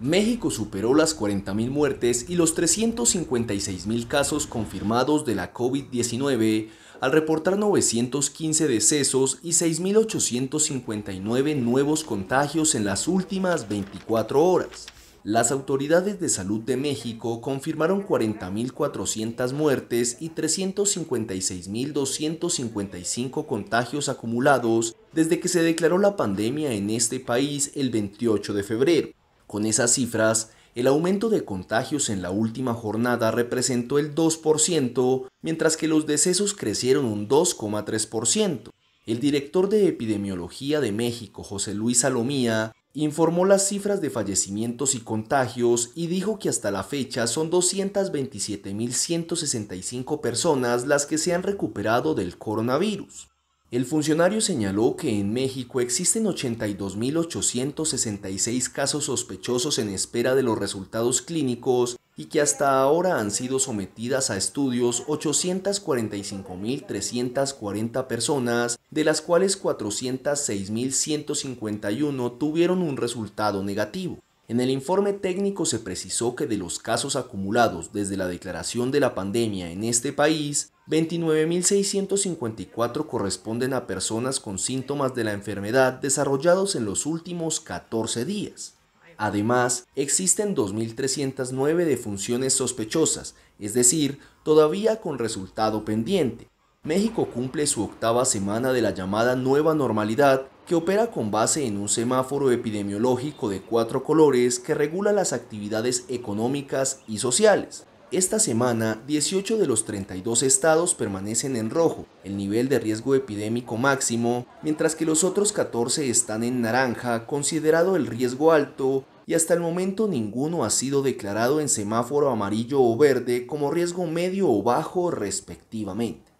México superó las 40.000 muertes y los 356.000 casos confirmados de la COVID-19 al reportar 915 decesos y 6.859 nuevos contagios en las últimas 24 horas. Las autoridades de salud de México confirmaron 40.400 muertes y 356.255 contagios acumulados desde que se declaró la pandemia en este país el 28 de febrero. Con esas cifras, el aumento de contagios en la última jornada representó el 2%, mientras que los decesos crecieron un 2,3%. El director de Epidemiología de México, José Luis Salomía, informó las cifras de fallecimientos y contagios y dijo que hasta la fecha son 227.165 personas las que se han recuperado del coronavirus. El funcionario señaló que en México existen 82.866 casos sospechosos en espera de los resultados clínicos y que hasta ahora han sido sometidas a estudios 845.340 personas, de las cuales 406.151 tuvieron un resultado negativo. En el informe técnico se precisó que de los casos acumulados desde la declaración de la pandemia en este país, 29.654 corresponden a personas con síntomas de la enfermedad desarrollados en los últimos 14 días. Además, existen 2.309 defunciones sospechosas, es decir, todavía con resultado pendiente. México cumple su octava semana de la llamada nueva normalidad que opera con base en un semáforo epidemiológico de cuatro colores que regula las actividades económicas y sociales. Esta semana, 18 de los 32 estados permanecen en rojo, el nivel de riesgo epidémico máximo, mientras que los otros 14 están en naranja, considerado el riesgo alto, y hasta el momento ninguno ha sido declarado en semáforo amarillo o verde como riesgo medio o bajo respectivamente.